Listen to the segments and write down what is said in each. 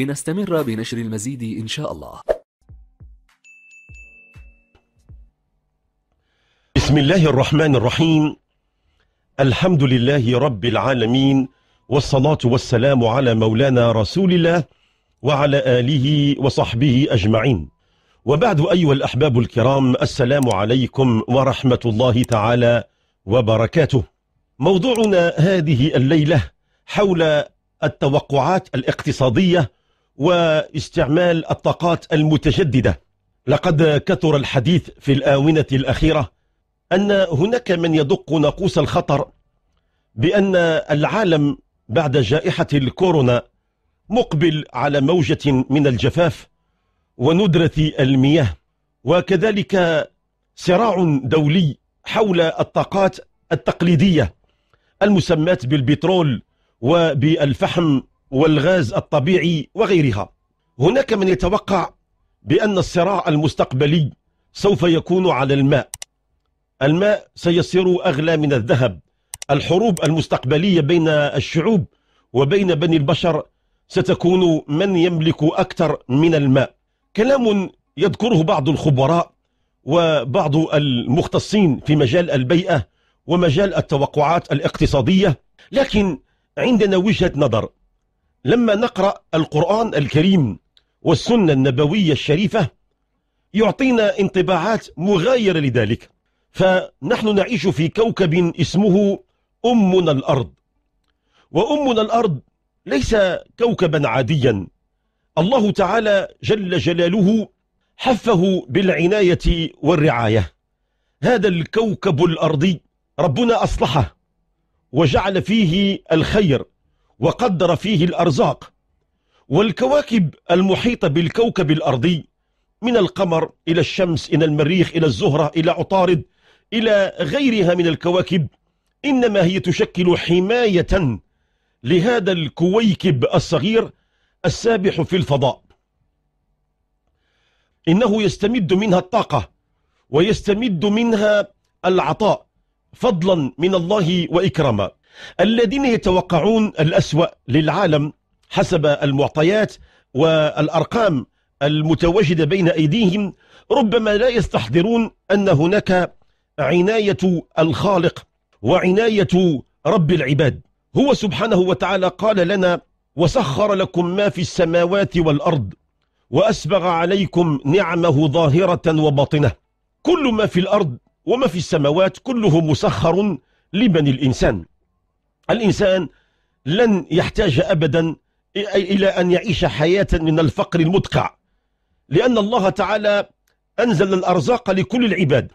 لنستمر بنشر المزيد إن شاء الله بسم الله الرحمن الرحيم الحمد لله رب العالمين والصلاة والسلام على مولانا رسول الله وعلى آله وصحبه أجمعين وبعد أيها الأحباب الكرام السلام عليكم ورحمة الله تعالى وبركاته موضوعنا هذه الليلة حول التوقعات الاقتصادية واستعمال الطاقات المتجددة لقد كثر الحديث في الآونة الأخيرة أن هناك من يدق ناقوس الخطر بأن العالم بعد جائحة الكورونا مقبل على موجة من الجفاف وندرة المياه وكذلك صراع دولي حول الطاقات التقليدية المسمات بالبترول وبالفحم والغاز الطبيعي وغيرها هناك من يتوقع بأن الصراع المستقبلي سوف يكون على الماء الماء سيصير أغلى من الذهب الحروب المستقبلية بين الشعوب وبين بني البشر ستكون من يملك أكثر من الماء كلام يذكره بعض الخبراء وبعض المختصين في مجال البيئة ومجال التوقعات الاقتصادية لكن عندنا وجهة نظر لما نقرأ القرآن الكريم والسنة النبوية الشريفة يعطينا انطباعات مغايرة لذلك فنحن نعيش في كوكب اسمه أمنا الأرض وأمنا الأرض ليس كوكبا عاديا الله تعالى جل جلاله حفه بالعناية والرعاية هذا الكوكب الأرضي ربنا أصلحه وجعل فيه الخير وقدر فيه الأرزاق والكواكب المحيطة بالكوكب الأرضي من القمر إلى الشمس إلى المريخ إلى الزهرة إلى عطارد إلى غيرها من الكواكب إنما هي تشكل حماية لهذا الكويكب الصغير السابح في الفضاء إنه يستمد منها الطاقة ويستمد منها العطاء فضلا من الله وإكراما الذين يتوقعون الأسوأ للعالم حسب المعطيات والأرقام المتواجدة بين أيديهم ربما لا يستحضرون أن هناك عناية الخالق وعناية رب العباد هو سبحانه وتعالى قال لنا وسخر لكم ما في السماوات والأرض وأسبغ عليكم نعمه ظاهرة وباطنة كل ما في الأرض وما في السماوات كله مسخر لبني الإنسان الإنسان لن يحتاج أبدا إلى أن يعيش حياة من الفقر المدقع لأن الله تعالى أنزل الأرزاق لكل العباد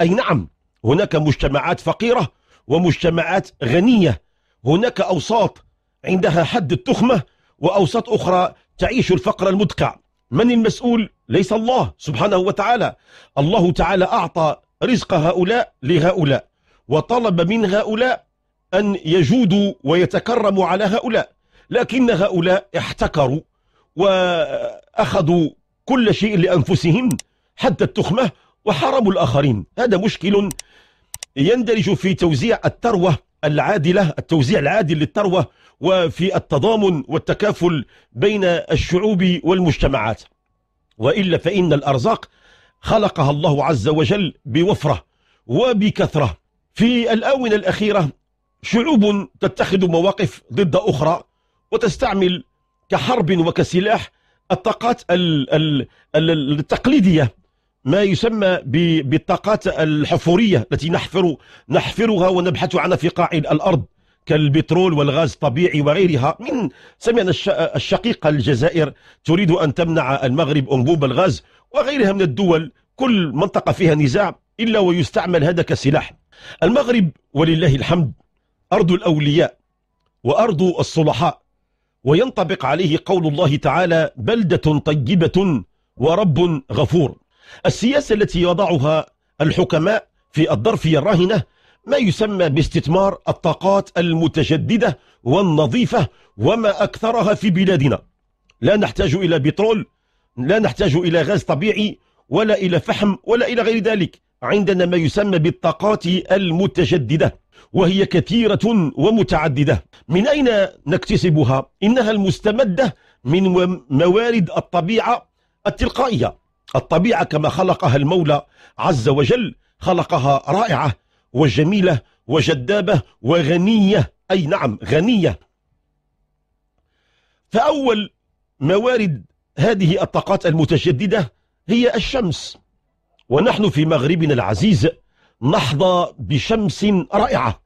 أي نعم هناك مجتمعات فقيرة ومجتمعات غنية هناك أوساط عندها حد التخمة وأوساط أخرى تعيش الفقر المدقع من المسؤول؟ ليس الله سبحانه وتعالى الله تعالى أعطى رزق هؤلاء لهؤلاء وطلب من هؤلاء أن يجودوا ويتكرموا على هؤلاء لكن هؤلاء احتكروا وأخذوا كل شيء لأنفسهم حتى التخمة وحرموا الآخرين هذا مشكل يندرج في توزيع الثروة العادلة التوزيع العادل للثروة وفي التضامن والتكافل بين الشعوب والمجتمعات وإلا فإن الأرزاق خلقها الله عز وجل بوفرة وبكثرة في الآونة الأخيرة شعوب تتخذ مواقف ضد أخرى وتستعمل كحرب وكسلاح الطاقات التقليدية ما يسمى بالطاقات الحفورية التي نحفر نحفرها ونبحث عنها في قاع الأرض كالبترول والغاز الطبيعي وغيرها من سمعنا الشقيقة الجزائر تريد أن تمنع المغرب أنبوب الغاز وغيرها من الدول كل منطقة فيها نزاع إلا ويستعمل هذا كسلاح المغرب ولله الحمد أرض الأولياء وأرض الصلحاء وينطبق عليه قول الله تعالى بلدة طيبة ورب غفور السياسة التي يضعها الحكماء في الظرفية الراهنة ما يسمى باستثمار الطاقات المتجددة والنظيفة وما أكثرها في بلادنا لا نحتاج إلى بترول لا نحتاج إلى غاز طبيعي ولا إلى فحم ولا إلى غير ذلك عندنا ما يسمى بالطاقات المتجددة وهي كثيرة ومتعددة من أين نكتسبها؟ إنها المستمدة من موارد الطبيعة التلقائية الطبيعة كما خلقها المولى عز وجل خلقها رائعة وجميلة وجذابة وغنية أي نعم غنية فأول موارد هذه الطاقات المتجددة هي الشمس ونحن في مغربنا العزيز نحظى بشمس رائعة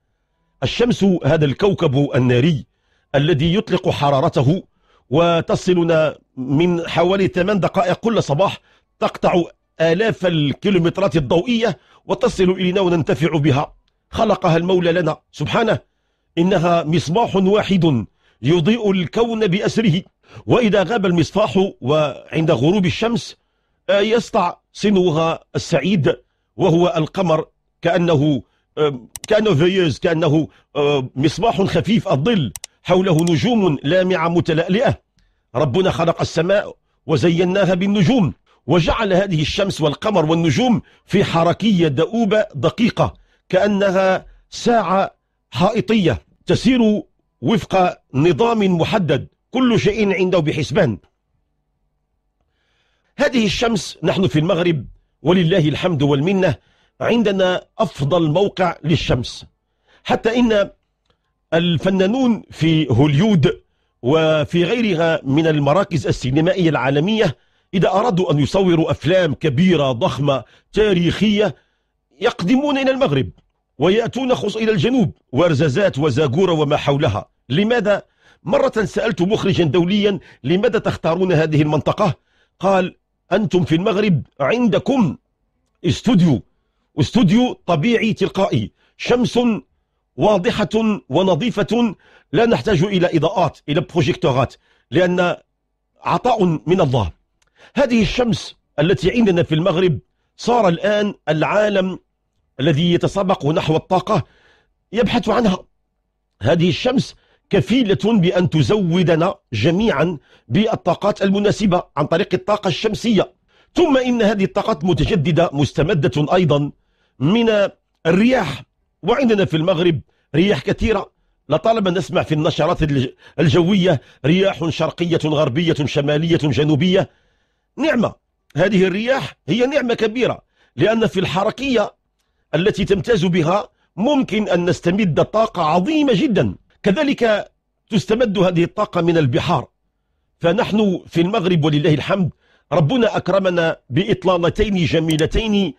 الشمس هذا الكوكب الناري الذي يطلق حرارته وتصلنا من حوالي 8 دقائق كل صباح تقطع آلاف الكيلومترات الضوئية وتصل إلينا وننتفع بها خلقها المولى لنا سبحانه إنها مصباح واحد يضيء الكون بأسره وإذا غاب المصباح وعند غروب الشمس آه، يسطع صنوها السعيد وهو القمر كأنه كأنه فيوز كأنه مصباح خفيف الظل حوله نجوم لامعة متلألئة ربنا خلق السماء وزيناها بالنجوم وجعل هذه الشمس والقمر والنجوم في حركية دؤوبة دقيقة كأنها ساعة حائطية تسير وفق نظام محدد كل شيء عنده بحسبان هذه الشمس نحن في المغرب ولله الحمد والمنة عندنا أفضل موقع للشمس حتى إن الفنانون في هوليود وفي غيرها من المراكز السينمائية العالمية إذا أرادوا أن يصوروا أفلام كبيرة ضخمة تاريخية يقدمون إلى المغرب ويأتون خص إلى الجنوب وارزازات وزاقورة وما حولها لماذا؟ مرة سألت مخرجا دوليا لماذا تختارون هذه المنطقة؟ قال أنتم في المغرب عندكم استوديو استوديو طبيعي تلقائي شمس واضحة ونظيفة لا نحتاج إلى إضاءات إلى بروجيكتورات لأن عطاء من الله هذه الشمس التي عندنا في المغرب صار الآن العالم الذي يتسابق نحو الطاقة يبحث عنها هذه الشمس كفيلة بأن تزودنا جميعا بالطاقات المناسبة عن طريق الطاقة الشمسية ثم إن هذه الطاقات متجددة مستمدة أيضا من الرياح وعندنا في المغرب رياح كثيرة لطالما نسمع في النشرات الجوية رياح شرقية غربية شمالية جنوبية نعمة هذه الرياح هي نعمة كبيرة لأن في الحركية التي تمتاز بها ممكن أن نستمد طاقة عظيمة جدا كذلك تستمد هذه الطاقة من البحار فنحن في المغرب ولله الحمد ربنا أكرمنا بإطلالتين جميلتين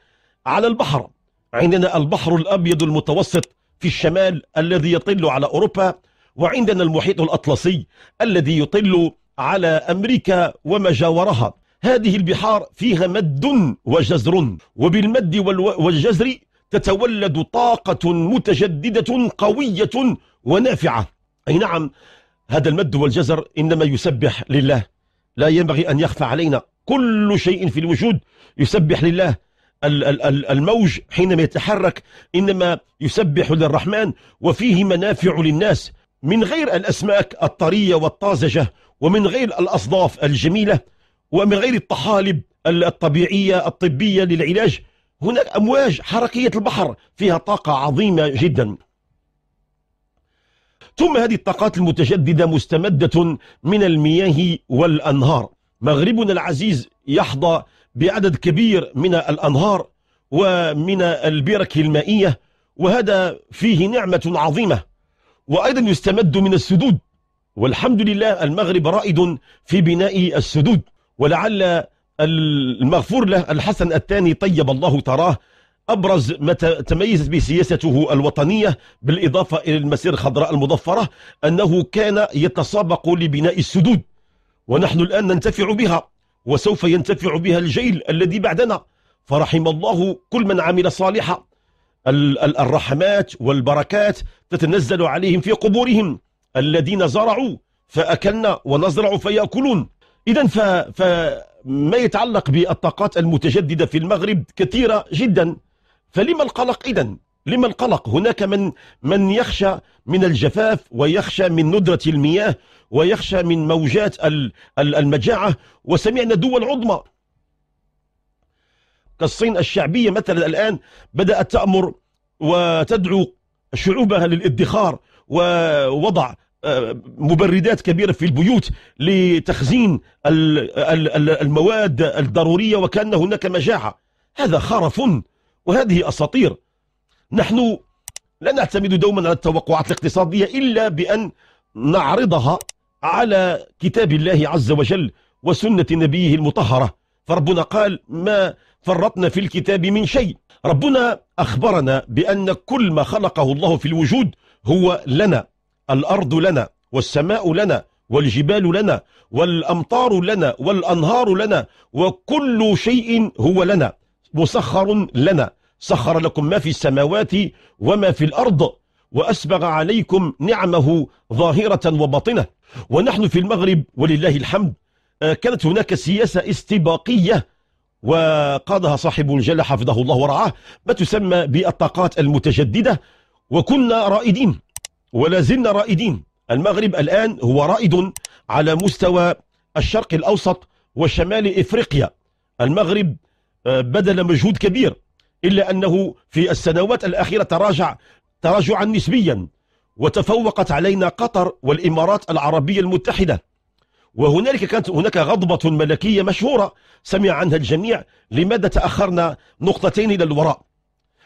على البحر عندنا البحر الأبيض المتوسط في الشمال الذي يطل على أوروبا وعندنا المحيط الأطلسي الذي يطل على أمريكا وما جاورها هذه البحار فيها مد وجزر وبالمد والجزر تتولد طاقة متجددة قوية ونافعة أي نعم هذا المد والجزر إنما يسبح لله لا ينبغي أن يخفى علينا كل شيء في الوجود يسبح لله الموج حينما يتحرك إنما يسبح للرحمن وفيه منافع للناس من غير الأسماك الطرية والطازجة ومن غير الأصداف الجميلة ومن غير الطحالب الطبيعية الطبية للعلاج هناك أمواج حركية البحر فيها طاقة عظيمة جدا ثم هذه الطاقات المتجددة مستمدة من المياه والأنهار مغربنا العزيز يحظى بعدد كبير من الأنهار ومن البرك المائية وهذا فيه نعمة عظيمة وأيضا يستمد من السدود والحمد لله المغرب رائد في بناء السدود ولعل المغفور له الحسن الثاني طيب الله تراه أبرز ما تميزت به سياسته الوطنية بالإضافة إلى المسير الخضراء المضفرة أنه كان يتسابق لبناء السدود ونحن الآن ننتفع بها وسوف ينتفع بها الجيل الذي بعدنا فرحم الله كل من عمل صالحا الرحمات والبركات تتنزل عليهم في قبورهم الذين زرعوا فأكلنا ونزرع فيأكلون إذا فما يتعلق بالطاقات المتجددة في المغرب كثيرة جدا فلما القلق إذا لما القلق هناك من من يخشى من الجفاف ويخشى من ندرة المياه ويخشى من موجات المجاعة وسمعنا دول عظمى كالصين الشعبية مثلا الآن بدأت تأمر وتدعو شعوبها للادخار ووضع آه، مبردات كبيرة في البيوت لتخزين المواد الضرورية وكان هناك مجاعة هذا خرف وهذه أساطير نحن لا نعتمد دوما على التوقعات الاقتصادية إلا بأن نعرضها على كتاب الله عز وجل وسنة نبيه المطهرة فربنا قال ما فرطنا في الكتاب من شيء ربنا أخبرنا بأن كل ما خلقه الله في الوجود هو لنا الأرض لنا والسماء لنا والجبال لنا والأمطار لنا والأنهار لنا وكل شيء هو لنا مسخر لنا سخر لكم ما في السماوات وما في الأرض وأسبغ عليكم نعمه ظاهرة وباطنة ونحن في المغرب ولله الحمد آه، كانت هناك سياسة استباقية وقادها صاحب الجلة حفظه الله ورعاه ما تسمى بالطاقات المتجددة وكنا رائدين ولا زلنا رائدين المغرب الآن هو رائد على مستوى الشرق الأوسط وشمال إفريقيا المغرب آه، بذل مجهود كبير إلا أنه في السنوات الأخيرة تراجع تراجعا نسبيا وتفوقت علينا قطر والإمارات العربية المتحدة وهنالك كانت هناك غضبة ملكية مشهورة سمع عنها الجميع لماذا تأخرنا نقطتين إلى الوراء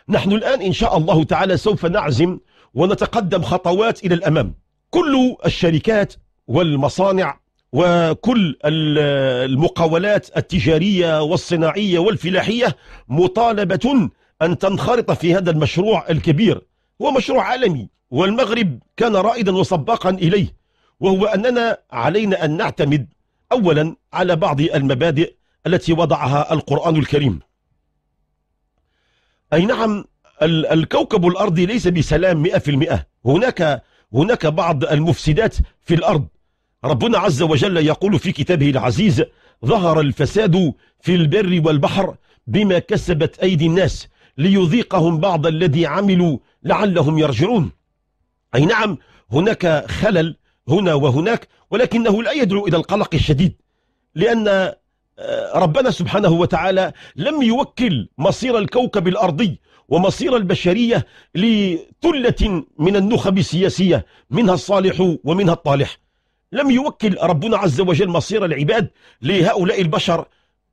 نحن الآن إن شاء الله تعالى سوف نعزم ونتقدم خطوات إلى الأمام كل الشركات والمصانع وكل المقاولات التجارية والصناعية والفلاحية مطالبة أن تنخرط في هذا المشروع الكبير هو مشروع عالمي والمغرب كان رائدا وسباقا إليه وهو أننا علينا أن نعتمد أولا على بعض المبادئ التي وضعها القرآن الكريم أي نعم الكوكب الأرضي ليس بسلام 100% هناك هناك بعض المفسدات في الأرض ربنا عز وجل يقول في كتابه العزيز ظهر الفساد في البر والبحر بما كسبت أيدي الناس ليذيقهم بعض الذي عملوا لعلهم يرجعون أي نعم هناك خلل هنا وهناك ولكنه لا يدعو إلى القلق الشديد لأن آه، ربنا سبحانه وتعالى لم يوكل مصير الكوكب الأرضي ومصير البشرية لثلة من النخب السياسية منها الصالح ومنها الطالح لم يوكل ربنا عز وجل مصير العباد لهؤلاء البشر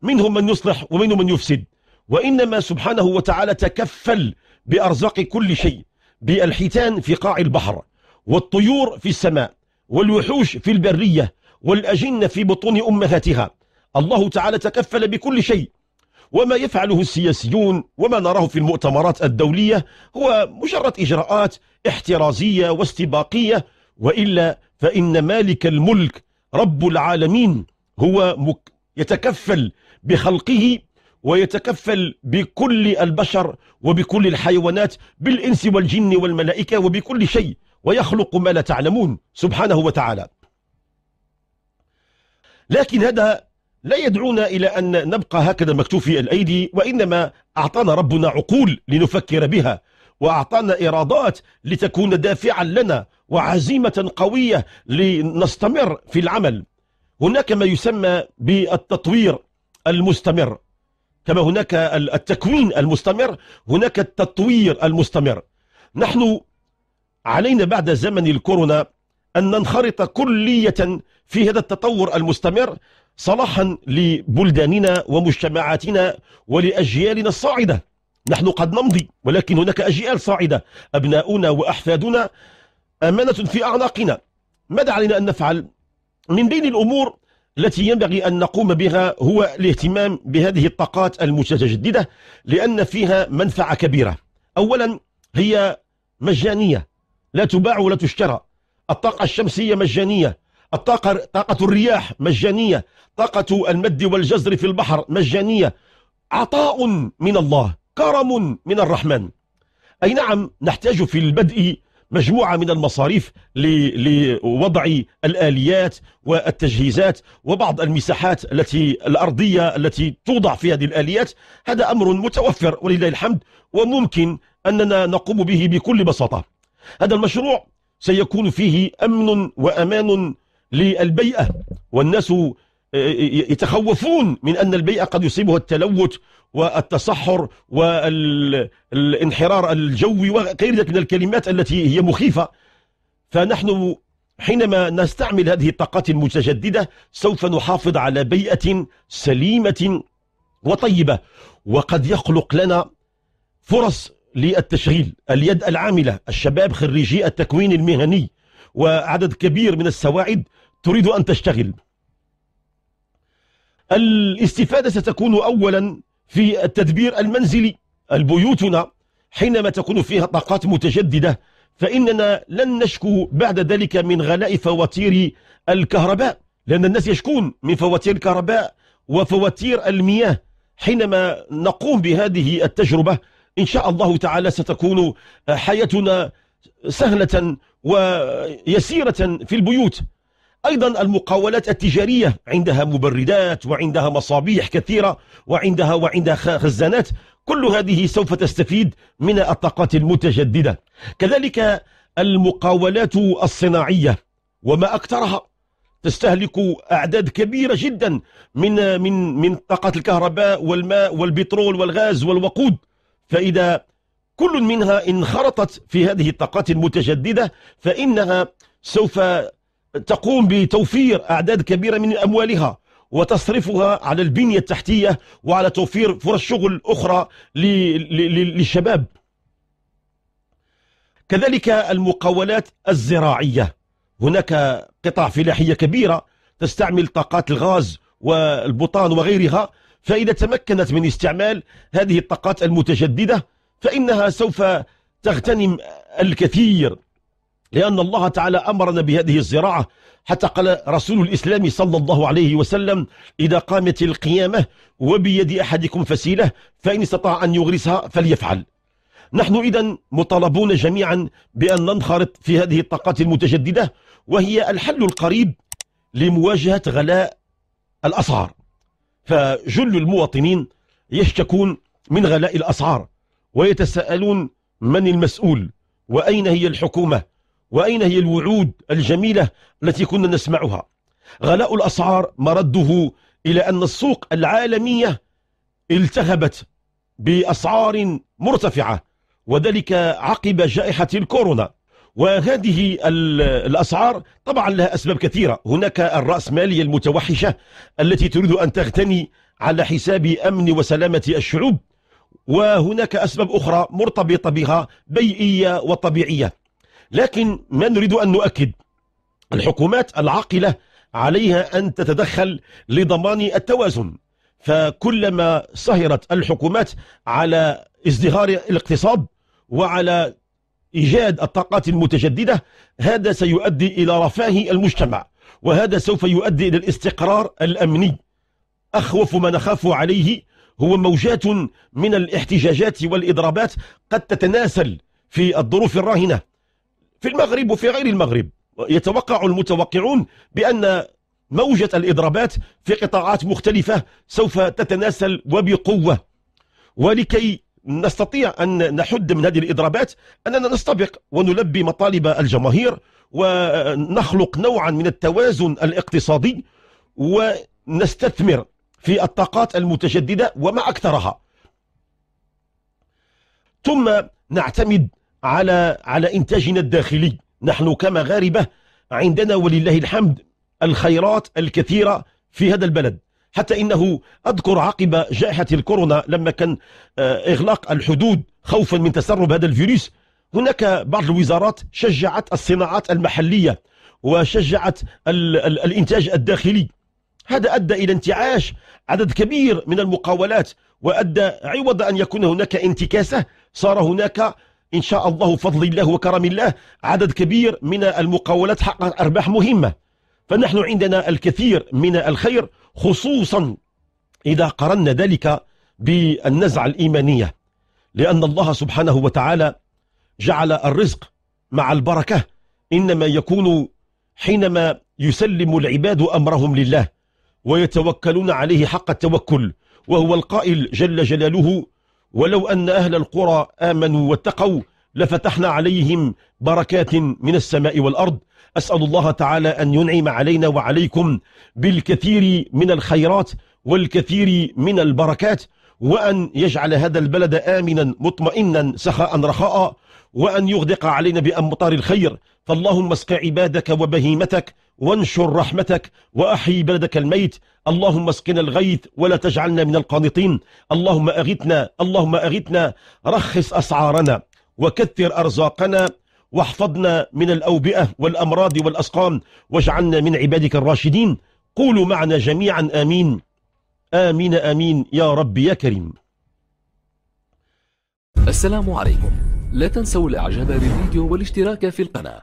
منهم من يصلح ومنهم من يفسد وإنما سبحانه وتعالى تكفل بأرزاق كل شيء بالحيتان في قاع البحر والطيور في السماء والوحوش في البرية والأجن في بطون أمهاتها الله تعالى تكفل بكل شيء وما يفعله السياسيون وما نراه في المؤتمرات الدولية هو مجرد إجراءات احترازية واستباقية وإلا فإن مالك الملك رب العالمين هو يتكفل بخلقه ويتكفل بكل البشر وبكل الحيوانات بالإنس والجن والملائكة وبكل شيء ويخلق ما لا تعلمون سبحانه وتعالى لكن هذا لا يدعونا إلى أن نبقى هكذا مكتوف في الأيدي وإنما أعطانا ربنا عقول لنفكر بها وأعطانا إرادات لتكون دافعا لنا وعزيمة قوية لنستمر في العمل هناك ما يسمى بالتطوير المستمر كما هناك التكوين المستمر هناك التطوير المستمر نحن علينا بعد زمن الكورونا أن ننخرط كلية في هذا التطور المستمر صلاحا لبلداننا ومجتمعاتنا ولأجيالنا الصاعدة نحن قد نمضي ولكن هناك أجيال صاعدة أبناؤنا وأحفادنا أمانة في أعناقنا ماذا علينا أن نفعل من بين الأمور التي ينبغي أن نقوم بها هو الاهتمام بهذه الطاقات المتجددة لأن فيها منفعة كبيرة أولا هي مجانية لا تباع ولا تشترى الطاقة الشمسية مجانية الطاقة طاقة الرياح مجانية طاقة المد والجزر في البحر مجانية عطاء من الله كرم من الرحمن أي نعم نحتاج في البدء مجموعة من المصاريف لوضع الآليات والتجهيزات وبعض المساحات التي الأرضية التي توضع في هذه الآليات هذا أمر متوفر ولله الحمد وممكن أننا نقوم به بكل بساطة هذا المشروع سيكون فيه أمن وأمان للبيئة والناس يتخوفون من أن البيئة قد يصيبها التلوث والتصحر والانحرار الجوي وغير ذلك من الكلمات التي هي مخيفة فنحن حينما نستعمل هذه الطاقات المتجددة سوف نحافظ على بيئة سليمة وطيبة وقد يخلق لنا فرص للتشغيل اليد العاملة الشباب خريجي التكوين المهني وعدد كبير من السواعد تريد أن تشتغل الاستفادة ستكون أولا في التدبير المنزلي البيوتنا حينما تكون فيها طاقات متجددة فإننا لن نشكو بعد ذلك من غلاء فواتير الكهرباء لأن الناس يشكون من فواتير الكهرباء وفواتير المياه حينما نقوم بهذه التجربة إن شاء الله تعالى ستكون حياتنا سهلة ويسيرة في البيوت أيضا المقاولات التجارية عندها مبردات وعندها مصابيح كثيرة وعندها وعندها خزانات كل هذه سوف تستفيد من الطاقات المتجددة كذلك المقاولات الصناعية وما أكثرها تستهلك أعداد كبيرة جدا من من من طاقة الكهرباء والماء والبترول والغاز والوقود فإذا كل منها انخرطت في هذه الطاقات المتجددة فإنها سوف تقوم بتوفير أعداد كبيرة من أموالها وتصرفها على البنية التحتية وعلى توفير فرص شغل أخرى للشباب كذلك المقاولات الزراعية هناك قطع فلاحية كبيرة تستعمل طاقات الغاز والبطان وغيرها فإذا تمكنت من استعمال هذه الطاقات المتجددة فإنها سوف تغتنم الكثير لأن الله تعالى أمرنا بهذه الزراعة حتى قال رسول الإسلام صلى الله عليه وسلم إذا قامت القيامة وبيد أحدكم فسيلة فإن استطاع أن يغرسها فليفعل نحن إذا مطالبون جميعا بأن ننخرط في هذه الطاقات المتجددة وهي الحل القريب لمواجهة غلاء الأسعار فجل المواطنين يشتكون من غلاء الأسعار ويتساءلون من المسؤول وأين هي الحكومة وأين هي الوعود الجميلة التي كنا نسمعها غلاء الأسعار مرده إلى أن السوق العالمية التهبت بأسعار مرتفعة وذلك عقب جائحة الكورونا وهذه الأسعار طبعا لها أسباب كثيرة هناك الرأسمالية المتوحشة التي تريد أن تغتني على حساب أمن وسلامة الشعوب وهناك أسباب أخرى مرتبطة بها بيئية وطبيعية لكن ما نريد أن نؤكد الحكومات العاقلة عليها أن تتدخل لضمان التوازن فكلما سهرت الحكومات على ازدهار الاقتصاد وعلى إيجاد الطاقات المتجددة هذا سيؤدي إلى رفاه المجتمع وهذا سوف يؤدي إلى الاستقرار الأمني أخوف ما نخاف عليه هو موجات من الاحتجاجات والإضرابات قد تتناسل في الظروف الراهنة في المغرب وفي غير المغرب يتوقع المتوقعون بأن موجة الإضرابات في قطاعات مختلفة سوف تتناسل وبقوة ولكي نستطيع أن نحد من هذه الإضرابات أننا نستبق ونلبي مطالب الجماهير ونخلق نوعا من التوازن الاقتصادي ونستثمر في الطاقات المتجددة وما أكثرها ثم نعتمد على على إنتاجنا الداخلي نحن كمغاربة عندنا ولله الحمد الخيرات الكثيرة في هذا البلد حتى إنه أذكر عقب جائحة الكورونا لما كان آه، إغلاق الحدود خوفا من تسرب هذا الفيروس هناك بعض الوزارات شجعت الصناعات المحلية وشجعت الإنتاج الداخلي هذا أدى إلى انتعاش عدد كبير من المقاولات وأدى عوض أن يكون هناك انتكاسة صار هناك إن شاء الله بفضل الله وكرم الله عدد كبير من المقاولات حقق أرباح مهمة فنحن عندنا الكثير من الخير خصوصا إذا قرنا ذلك بالنزعة الإيمانية لأن الله سبحانه وتعالى جعل الرزق مع البركة إنما يكون حينما يسلم العباد أمرهم لله ويتوكلون عليه حق التوكل وهو القائل جل جلاله ولو أن أهل القرى آمنوا واتقوا لفتحنا عليهم بركات من السماء والأرض أسأل الله تعالى أن ينعم علينا وعليكم بالكثير من الخيرات والكثير من البركات وأن يجعل هذا البلد آمنا مطمئنا سخاء رخاء وأن يغدق علينا بأمطار الخير فاللهم اسق عبادك وبهيمتك وانشر رحمتك وأحيي بلدك الميت اللهم اسقنا الغيث ولا تجعلنا من القانطين اللهم أغثنا اللهم أغثنا رخص أسعارنا وكثر أرزاقنا واحفظنا من الأوبئة والأمراض والأسقام واجعلنا من عبادك الراشدين قولوا معنا جميعا آمين آمين آمين يا رب يا كريم السلام عليكم لا تنسوا الإعجاب بالفيديو والاشتراك في القناة